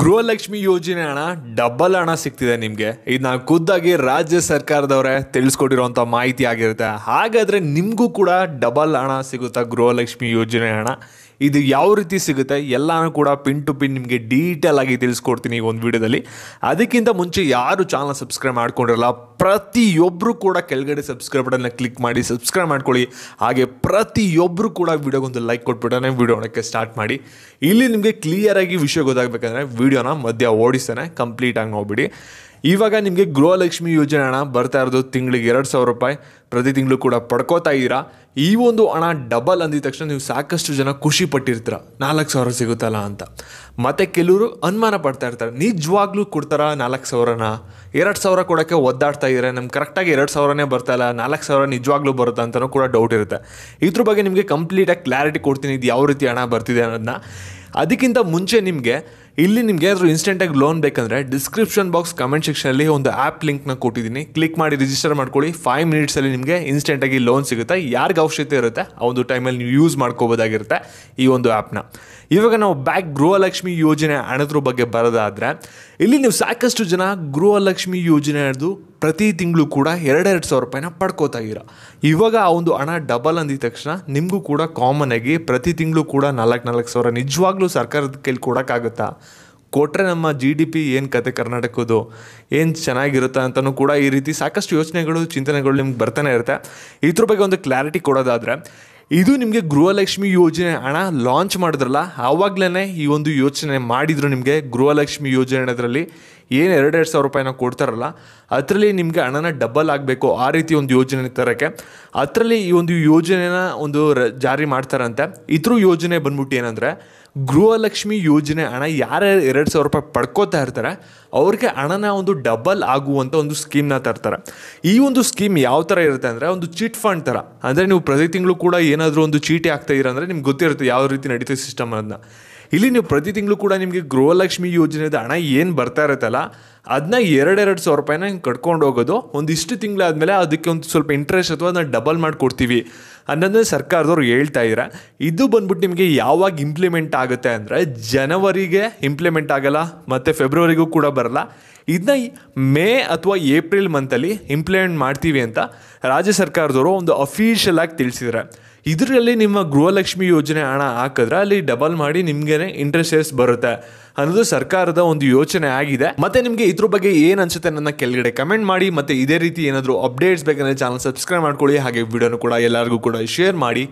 ಗೃಹಲಕ್ಷ್ಮಿ ಯೋಜನೆ ಹಣ ಡಬಲ್ ಹಣ ಸಿಗ್ತಿದೆ ನಿಮಗೆ ಇದನ್ನ ಖುದ್ದಾಗಿ ರಾಜ್ಯ ಸರ್ಕಾರದವರೇ ತಿಳಿಸ್ಕೊಟ್ಟಿರೋಂಥ ಮಾಹಿತಿ ಆಗಿರುತ್ತೆ ಹಾಗಾದರೆ ನಿಮಗೂ ಕೂಡ ಡಬಲ್ ಹಣ ಸಿಗುತ್ತಾ ಗೃಹಲಕ್ಷ್ಮಿ ಯೋಜನೆ ಹಣ ಇದು ಯಾವ ರೀತಿ ಸಿಗುತ್ತೆ ಎಲ್ಲನೂ ಕೂಡ ಪಿನ್ ಟು ಪಿನ್ ನಿಮಗೆ ಡೀಟೇಲ್ ಆಗಿ ತಿಳಿಸ್ಕೊಡ್ತೀನಿ ಈಗ ಒಂದು ವಿಡಿಯೋದಲ್ಲಿ ಅದಕ್ಕಿಂತ ಮುಂಚೆ ಯಾರು ಚಾನಲ್ ಸಬ್ಸ್ಕ್ರೈಬ್ ಮಾಡ್ಕೊಂಡಿರಲ್ಲ ಪ್ರತಿಯೊಬ್ಬರು ಕೂಡ ಕೆಳಗಡೆ ಸಬ್ಸ್ಕ್ರೈಬ್ ಬಟನ್ನ ಕ್ಲಿಕ್ ಮಾಡಿ ಸಬ್ಸ್ಕ್ರೈಬ್ ಮಾಡ್ಕೊಳ್ಳಿ ಹಾಗೆ ಪ್ರತಿಯೊಬ್ಬರು ಕೂಡ ವಿಡಿಯೋಗೊಂದು ಲೈಕ್ ಕೊಟ್ಬಿಟ್ಟು ವಿಡಿಯೋ ಸ್ಟಾರ್ಟ್ ಮಾಡಿ ಇಲ್ಲಿ ನಿಮಗೆ ಕ್ಲಿಯರಾಗಿ ವಿಷಯ ಗೊತ್ತಾಗಬೇಕಂದ್ರೆ ವೀಡಿಯೋನ ಮಧ್ಯ ಓಡಿಸ್ತಾನೆ ಕಂಪ್ಲೀಟಾಗಿ ನೋಡ್ಬಿಡಿ ಇವಾಗ ನಿಮಗೆ ಗೃಹಲಕ್ಷ್ಮಿ ಯೋಜನೆ ಹಣ ಬರ್ತಾ ಇರೋದು ತಿಂಗಳಿಗೆ ಎರಡು ಸಾವಿರ ರೂಪಾಯಿ ಪ್ರತಿ ತಿಂಗಳು ಕೂಡ ಪಡ್ಕೋತಾ ಇದ್ದೀರಾ ಈ ಒಂದು ಹಣ ಡಬಲ್ ಅಂದಿದ ತಕ್ಷಣ ನೀವು ಸಾಕಷ್ಟು ಜನ ಖುಷಿ ಪಟ್ಟಿರ್ತೀರ ನಾಲ್ಕು ಸಾವಿರ ಸಿಗುತ್ತಲ್ಲ ಅಂತ ಮತ್ತೆ ಕೆಲವರು ಅನುಮಾನ ಪಡ್ತಾ ಇರ್ತಾರೆ ನಿಜವಾಗ್ಲೂ ಕೊಡ್ತಾರ ನಾಲ್ಕು ಸಾವಿರನ ಎರಡು ಸಾವಿರ ಕೊಡೋಕ್ಕೆ ಒದ್ದಾಡ್ತಾ ಇದ್ದಾರೆ ನಮ್ಗೆ ಕರೆಕ್ಟಾಗಿ ಎರಡು ಸಾವಿರನೇ ಬರ್ತಾಯಿಲ್ಲ ನಾಲ್ಕು ಸಾವಿರ ನಿಜವಾಗ್ಲೂ ಬರುತ್ತೆ ಅಂತಲೂ ಕೂಡ ಡೌಟ್ ಇರುತ್ತೆ ಇದ್ರ ಬಗ್ಗೆ ನಿಮಗೆ ಕಂಪ್ಲೀಟಾಗಿ ಕ್ಲಾರಿಟಿ ಕೊಡ್ತೀನಿ ಇದು ಯಾವ ರೀತಿ ಹಣ ಬರ್ತಿದೆ ಅನ್ನೋದನ್ನ ಅದಕ್ಕಿಂತ ಮುಂಚೆ ನಿಮಗೆ ಇಲ್ಲಿ ನಿಮ್ಗೆ ಏನಾದರೂ ಇನ್ಸ್ಟೆಂಟಾಗಿ ಲೋನ್ ಬೇಕಂದರೆ ಡಿಸ್ಕ್ರಿಪ್ಷನ್ ಬಾಕ್ಸ್ ಕಮೆಂಟ್ ಸೆಕ್ಷನಲ್ಲಿ ಒಂದು ಆ್ಯಪ್ ಲಿಂಕ್ನ ಕೊಟ್ಟಿದ್ದೀನಿ ಕ್ಲಿಕ್ ಮಾಡಿ ರಿಜಿಸ್ಟರ್ ಮಾಡ್ಕೊಳ್ಳಿ ಫೈವ್ ಮಿನಿಟ್ಸಲ್ಲಿ ನಿಮಗೆ ಇನ್ಸ್ಟೆಂಟಾಗಿ ಲೋನ್ ಸಿಗುತ್ತೆ ಯಾರಿಗೆ ಅವಶ್ಯಕತೆ ಇರುತ್ತೆ ಆ ಒಂದು ಟೈಮಲ್ಲಿ ನೀವು ಯೂಸ್ ಮಾಡ್ಕೋಬೋದಾಗಿರುತ್ತೆ ಈ ಒಂದು ಆ್ಯಪ್ನ ಇವಾಗ ನಾವು ಬ್ಯಾಕ್ ಗೃಹಲಕ್ಷ್ಮಿ ಯೋಜನೆ ಹಣದ್ರ ಬಗ್ಗೆ ಬರೋದಾದರೆ ಇಲ್ಲಿ ನೀವು ಸಾಕಷ್ಟು ಜನ ಗೃಹಲಕ್ಷ್ಮಿ ಯೋಜನೆ ಹಿಡಿದು ಪ್ರತಿ ತಿಂಗಳು ಕೂಡ ಎರಡೆರಡು ಸಾವಿರ ರೂಪಾಯಿನ ಪಡ್ಕೋತಾ ಇರ ಇವಾಗ ಆ ಒಂದು ಹಣ ಡಬಲ್ ಅಂದಿದ ತಕ್ಷಣ ನಿಮಗೂ ಕೂಡ ಕಾಮನ್ ಆಗಿ ಪ್ರತಿ ತಿಂಗಳು ಕೂಡ ನಾಲ್ಕು ನಾಲ್ಕು ಸಾವಿರ ನಿಜವಾಗ್ಲೂ ಸರ್ಕಾರದ ಕೈಲಿ ಕೊಡೋಕ್ಕಾಗುತ್ತಾ ಕೊಟ್ಟರೆ ನಮ್ಮ ಜಿ ಡಿ ಪಿ ಏನು ಕತೆ ಕರ್ನಾಟಕದ್ದು ಏನು ಚೆನ್ನಾಗಿರುತ್ತೆ ಅಂತಲೂ ಕೂಡ ಈ ರೀತಿ ಸಾಕಷ್ಟು ಯೋಚನೆಗಳು ಚಿಂತನೆಗಳು ನಿಮ್ಗೆ ಬರ್ತಾನೆ ಇರುತ್ತೆ ಇದ್ರ ಬಗ್ಗೆ ಒಂದು ಕ್ಲಾರಿಟಿ ಕೊಡೋದಾದರೆ ಇದು ನಿಮಗೆ ಗೃಹಲಕ್ಷ್ಮಿ ಯೋಜನೆ ಹಣ ಲಾಂಚ್ ಮಾಡಿದ್ರಲ್ಲ ಆವಾಗಲೇ ಈ ಒಂದು ಯೋಚನೆ ಮಾಡಿದ್ರು ನಿಮಗೆ ಗೃಹಲಕ್ಷ್ಮಿ ಯೋಜನೆ ಅದರಲ್ಲಿ ಏನು ಎರಡೆರಡು ಸಾವಿರ ರೂಪಾಯಿನ ಕೊಡ್ತಾರಲ್ಲ ಅದರಲ್ಲಿ ನಿಮಗೆ ಹಣನ ಡಬಲ್ ಆಗಬೇಕು ಆ ರೀತಿ ಒಂದು ಯೋಜನೆ ತರೋಕ್ಕೆ ಅದರಲ್ಲಿ ಈ ಒಂದು ಯೋಜನೆನ ಒಂದು ಜಾರಿ ಮಾಡ್ತಾರಂತೆ ಇದ್ರ ಯೋಜನೆ ಬಂದ್ಬಿಟ್ಟು ಏನಂದರೆ ಗೃಹಲಕ್ಷ್ಮಿ ಯೋಜನೆ ಹಣ ಯಾರ್ಯಾರು ಎರಡು ಸಾವಿರ ರೂಪಾಯಿ ಪಡ್ಕೋತಾ ಇರ್ತಾರೆ ಅವ್ರಿಗೆ ಹಣನ ಒಂದು ಡಬಲ್ ಆಗುವಂಥ ಒಂದು ಸ್ಕೀಮ್ನ ತರ್ತಾರೆ ಈ ಒಂದು ಸ್ಕೀಮ್ ಯಾವ ಥರ ಇರುತ್ತೆ ಅಂದರೆ ಒಂದು ಚೀಟ್ ಫಂಡ್ ಥರ ಅಂದರೆ ನೀವು ಪ್ರತಿ ತಿಂಗಳು ಕೂಡ ಏನಾದರೂ ಒಂದು ಚೀಟಿ ಆಗ್ತಾಯಿರ ಅಂದರೆ ನಿಮ್ಗೆ ಗೊತ್ತಿರುತ್ತೆ ಯಾವ ರೀತಿ ನಡೀತದೆ ಸಿಸ್ಟಮ್ ಅದನ್ನ ಇಲ್ಲಿ ನೀವು ಪ್ರತಿ ತಿಂಗಳು ಕೂಡ ನಿಮಗೆ ಗೃಹಲಕ್ಷ್ಮಿ ಯೋಜನೆದ ಹಣ ಏನು ಬರ್ತಾ ಇರುತ್ತಲ್ಲ ಅದನ್ನ ಎರಡೆರಡು ಸಾವಿರ ರೂಪಾಯಿನ ಹಿಂಗೆ ಕಟ್ಕೊಂಡು ಹೋಗೋದು ಒಂದಿಷ್ಟು ತಿಂಗಳಾದಮೇಲೆ ಅದಕ್ಕೆ ಒಂದು ಸ್ವಲ್ಪ ಇಂಟ್ರೆಸ್ಟ್ ಅಥವಾ ಅದನ್ನ ಡಬಲ್ ಮಾಡಿಕೊಡ್ತೀವಿ ಅನ್ನೋದನ್ನ ಸರ್ಕಾರದವ್ರು ಹೇಳ್ತಾ ಇದ್ದಾರೆ ಇದು ಬಂದ್ಬಿಟ್ಟು ನಿಮಗೆ ಯಾವಾಗ ಇಂಪ್ಲಿಮೆಂಟ್ ಆಗುತ್ತೆ ಅಂದರೆ ಜನವರಿಗೆ ಇಂಪ್ಲಿಮೆಂಟ್ ಆಗಲ್ಲ ಮತ್ತು ಫೆಬ್ರವರಿಗೂ ಕೂಡ ಬರಲ್ಲ ಇದನ್ನ ಮೇ ಅಥವಾ ಏಪ್ರಿಲ್ ಮಂತಲ್ಲಿ ಇಂಪ್ಲಿಮೆಂಟ್ ಮಾಡ್ತೀವಿ ಅಂತ ರಾಜ್ಯ ಸರ್ಕಾರದವರು ಒಂದು ಅಫೀಷಿಯಲ್ ಆಗಿ ತಿಳಿಸಿದ್ರೆ ಇದರಲ್ಲಿ ನಿಮ್ಮ ಗೃಹಲಕ್ಷ್ಮಿ ಯೋಜನೆ ಹಣ ಹಾಕಿದ್ರೆ ಅಲ್ಲಿ ಡಬಲ್ ಮಾಡಿ ನಿಮ್ಗೆ ಇಂಟ್ರೆಸ್ಟ್ ರೇಟ್ಸ್ ಬರುತ್ತೆ ಅನ್ನೋದು ಸರ್ಕಾರದ ಒಂದು ಯೋಚನೆ ಆಗಿದೆ ಮತ್ತೆ ನಿಮಗೆ ಇದ್ರ ಬಗ್ಗೆ ಏನು ಅನ್ಸುತ್ತೆ ನನ್ನ ಕೆಳಗಡೆ ಕಮೆಂಟ್ ಮಾಡಿ ಮತ್ತೆ ಇದೇ ರೀತಿ ಏನಾದರೂ ಅಪ್ಡೇಟ್ಸ್ ಬೇಕಂದ್ರೆ ಚಾನಲ್ ಸಬ್ಸ್ಕ್ರೈಬ್ ಮಾಡ್ಕೊಳ್ಳಿ ಹಾಗೆ ವಿಡಿಯೋನು ಕೂಡ ಎಲ್ಲರಿಗೂ ಕೂಡ ಶೇರ್ ಮಾಡಿ